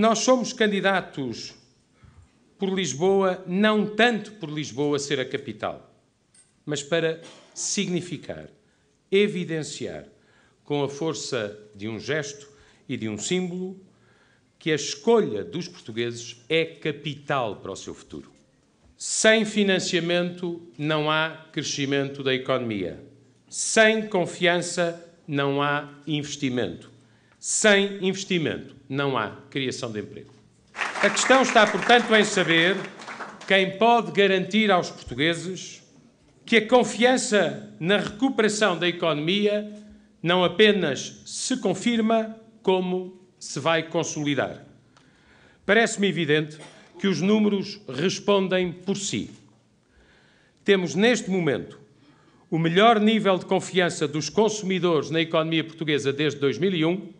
Nós somos candidatos por Lisboa, não tanto por Lisboa ser a capital, mas para significar, evidenciar, com a força de um gesto e de um símbolo, que a escolha dos portugueses é capital para o seu futuro. Sem financiamento não há crescimento da economia. Sem confiança não há investimento. Sem investimento não há criação de emprego. A questão está, portanto, em saber quem pode garantir aos portugueses que a confiança na recuperação da economia não apenas se confirma, como se vai consolidar. Parece-me evidente que os números respondem por si. Temos neste momento o melhor nível de confiança dos consumidores na economia portuguesa desde 2001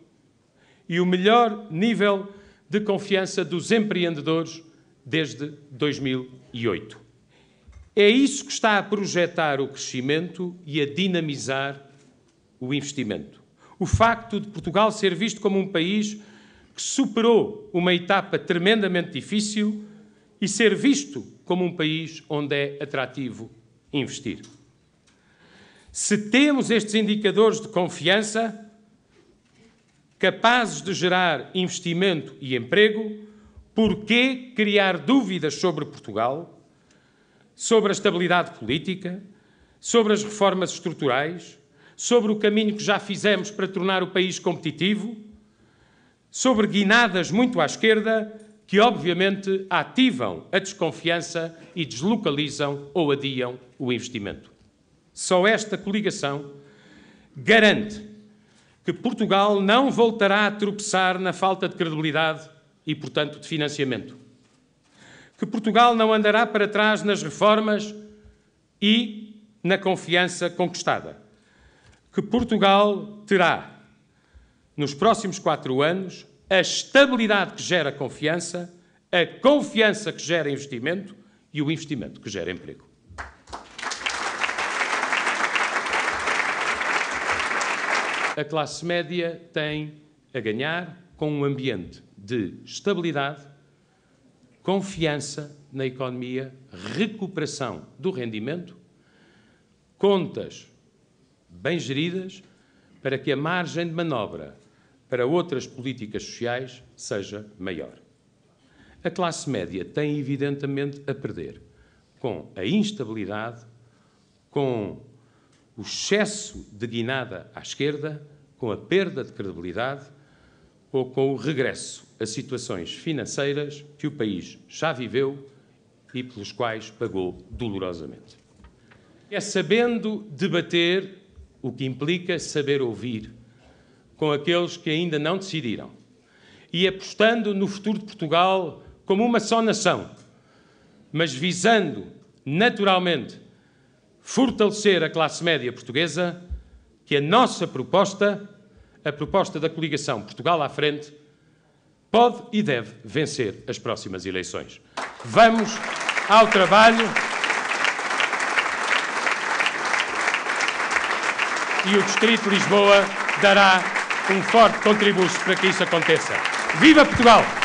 e o melhor nível de confiança dos empreendedores desde 2008. É isso que está a projetar o crescimento e a dinamizar o investimento. O facto de Portugal ser visto como um país que superou uma etapa tremendamente difícil e ser visto como um país onde é atrativo investir. Se temos estes indicadores de confiança, capazes de gerar investimento e emprego, por que criar dúvidas sobre Portugal, sobre a estabilidade política, sobre as reformas estruturais, sobre o caminho que já fizemos para tornar o país competitivo, sobre guinadas muito à esquerda que obviamente ativam a desconfiança e deslocalizam ou adiam o investimento. Só esta coligação garante que Portugal não voltará a tropeçar na falta de credibilidade e, portanto, de financiamento. Que Portugal não andará para trás nas reformas e na confiança conquistada. Que Portugal terá, nos próximos quatro anos, a estabilidade que gera confiança, a confiança que gera investimento e o investimento que gera emprego. a classe média tem a ganhar com um ambiente de estabilidade, confiança na economia, recuperação do rendimento, contas bem geridas para que a margem de manobra para outras políticas sociais seja maior. A classe média tem evidentemente a perder com a instabilidade, com o excesso de guinada à esquerda, com a perda de credibilidade ou com o regresso a situações financeiras que o país já viveu e pelos quais pagou dolorosamente. É sabendo debater, o que implica saber ouvir, com aqueles que ainda não decidiram, e apostando no futuro de Portugal como uma só nação, mas visando naturalmente fortalecer a classe média portuguesa, que a nossa proposta, a proposta da coligação Portugal à frente, pode e deve vencer as próximas eleições. Vamos ao trabalho. E o Distrito de Lisboa dará um forte contributo para que isso aconteça. Viva Portugal!